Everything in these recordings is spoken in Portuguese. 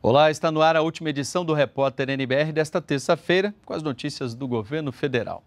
Olá, está no ar a última edição do Repórter NBR desta terça-feira, com as notícias do governo federal.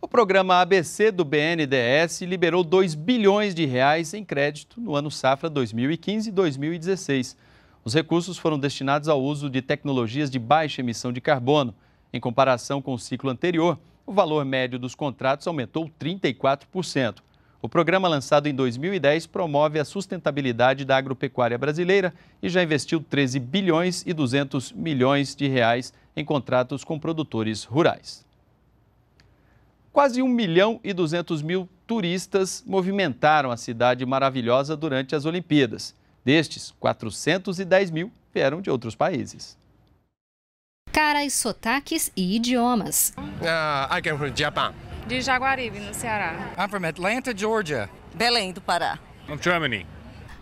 O programa ABC do BNDES liberou 2 bilhões de reais em crédito no ano safra 2015-2016. Os recursos foram destinados ao uso de tecnologias de baixa emissão de carbono. Em comparação com o ciclo anterior, o valor médio dos contratos aumentou 34%. O programa, lançado em 2010, promove a sustentabilidade da agropecuária brasileira e já investiu 13 bilhões e 200 milhões de reais em contratos com produtores rurais. Quase 1 milhão e 200 mil turistas movimentaram a cidade maravilhosa durante as Olimpíadas. Destes, 410 mil vieram de outros países. Caras, sotaques e idiomas. Uh, ah, I came é from Japan. De Jaguaribe, no Ceará. I'm from Atlanta, Georgia. Belém do Pará. I'm Germany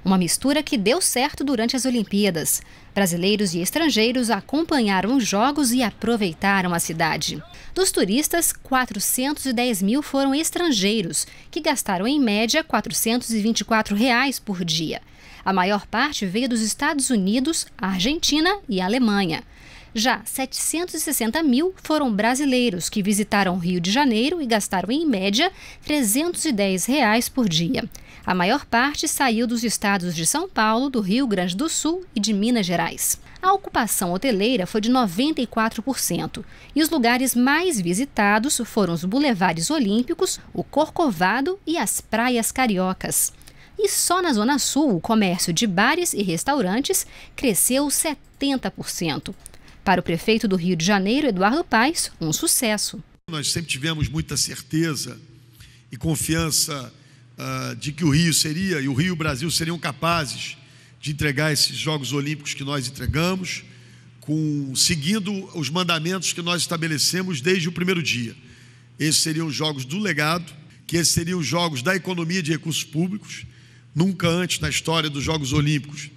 uma mistura que deu certo durante as Olimpíadas. Brasileiros e estrangeiros acompanharam os jogos e aproveitaram a cidade. Dos turistas, 410 mil foram estrangeiros, que gastaram em média R$ 424 reais por dia. A maior parte veio dos Estados Unidos, Argentina e Alemanha. Já 760 mil foram brasileiros que visitaram Rio de Janeiro e gastaram, em média, R$ 310 reais por dia. A maior parte saiu dos estados de São Paulo, do Rio Grande do Sul e de Minas Gerais. A ocupação hoteleira foi de 94%, e os lugares mais visitados foram os bulevares olímpicos, o Corcovado e as praias cariocas. E só na Zona Sul, o comércio de bares e restaurantes cresceu 70%. Para o prefeito do Rio de Janeiro, Eduardo Paes, um sucesso. Nós sempre tivemos muita certeza e confiança ah, de que o Rio seria e o Rio e o Brasil seriam capazes de entregar esses Jogos Olímpicos que nós entregamos, com seguindo os mandamentos que nós estabelecemos desde o primeiro dia. Esses seriam os Jogos do Legado, que esses seriam os Jogos da Economia de Recursos Públicos. Nunca antes na história dos Jogos Olímpicos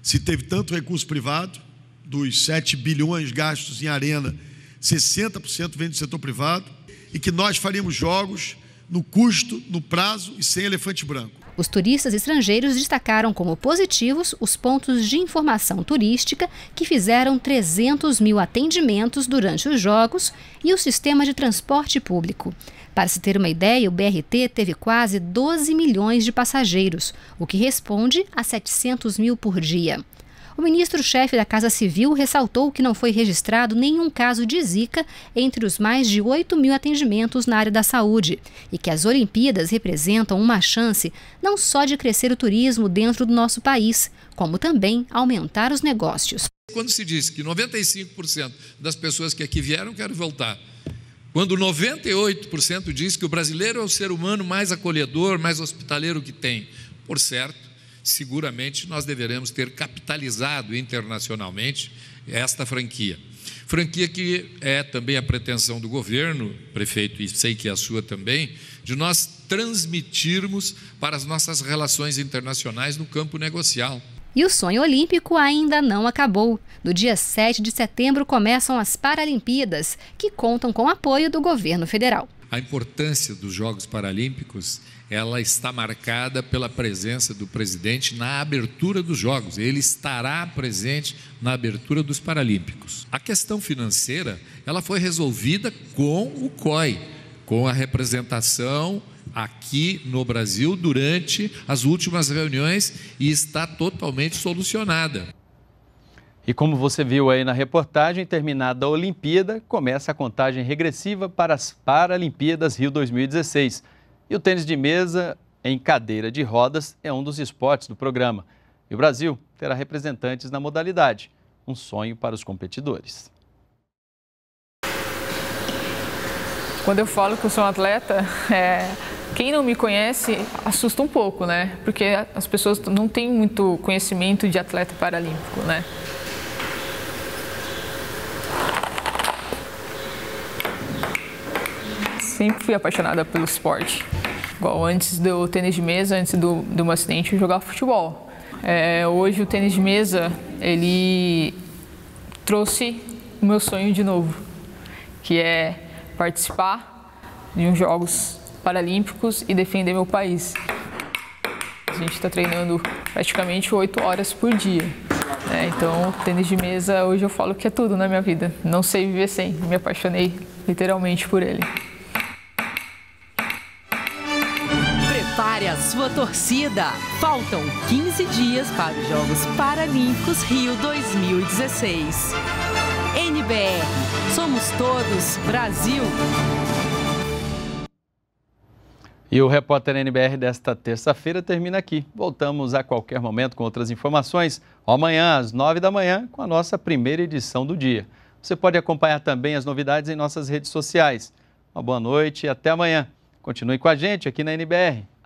se teve tanto recurso privado, dos 7 bilhões gastos em arena, 60% vem do setor privado, e que nós faríamos jogos no custo, no prazo e sem elefante branco. Os turistas estrangeiros destacaram como positivos os pontos de informação turística, que fizeram 300 mil atendimentos durante os Jogos, e o sistema de transporte público. Para se ter uma ideia, o BRT teve quase 12 milhões de passageiros, o que responde a 700 mil por dia. O ministro-chefe da Casa Civil ressaltou que não foi registrado nenhum caso de Zika entre os mais de 8 mil atendimentos na área da saúde e que as Olimpíadas representam uma chance não só de crescer o turismo dentro do nosso país, como também aumentar os negócios. Quando se diz que 95% das pessoas que aqui vieram querem voltar, quando 98% diz que o brasileiro é o ser humano mais acolhedor, mais hospitaleiro que tem, por certo, seguramente nós deveremos ter capitalizado internacionalmente esta franquia. Franquia que é também a pretensão do governo, prefeito, e sei que é a sua também, de nós transmitirmos para as nossas relações internacionais no campo negocial. E o sonho olímpico ainda não acabou. No dia 7 de setembro começam as Paralimpíadas, que contam com apoio do governo federal a importância dos Jogos Paralímpicos ela está marcada pela presença do presidente na abertura dos Jogos. Ele estará presente na abertura dos Paralímpicos. A questão financeira ela foi resolvida com o COI, com a representação aqui no Brasil durante as últimas reuniões e está totalmente solucionada. E como você viu aí na reportagem, terminada a Olimpíada, começa a contagem regressiva para as Paralimpíadas Rio 2016. E o tênis de mesa em cadeira de rodas é um dos esportes do programa. E o Brasil terá representantes na modalidade. Um sonho para os competidores. Quando eu falo que eu sou um atleta, é, quem não me conhece assusta um pouco, né? Porque as pessoas não têm muito conhecimento de atleta paralímpico, né? sempre fui apaixonada pelo esporte. Igual antes do tênis de mesa, antes do, do meu acidente, eu jogava futebol. É, hoje o tênis de mesa, ele trouxe o meu sonho de novo, que é participar de uns Jogos Paralímpicos e defender meu país. A gente está treinando praticamente oito horas por dia. É, então, tênis de mesa, hoje eu falo que é tudo na minha vida. Não sei viver sem. Me apaixonei literalmente por ele. a sua torcida. Faltam 15 dias para os Jogos Paralímpicos Rio 2016. NBR, somos todos Brasil. E o repórter NBR desta terça-feira termina aqui. Voltamos a qualquer momento com outras informações. Amanhã, às 9 da manhã, com a nossa primeira edição do dia. Você pode acompanhar também as novidades em nossas redes sociais. Uma boa noite e até amanhã. Continue com a gente aqui na NBR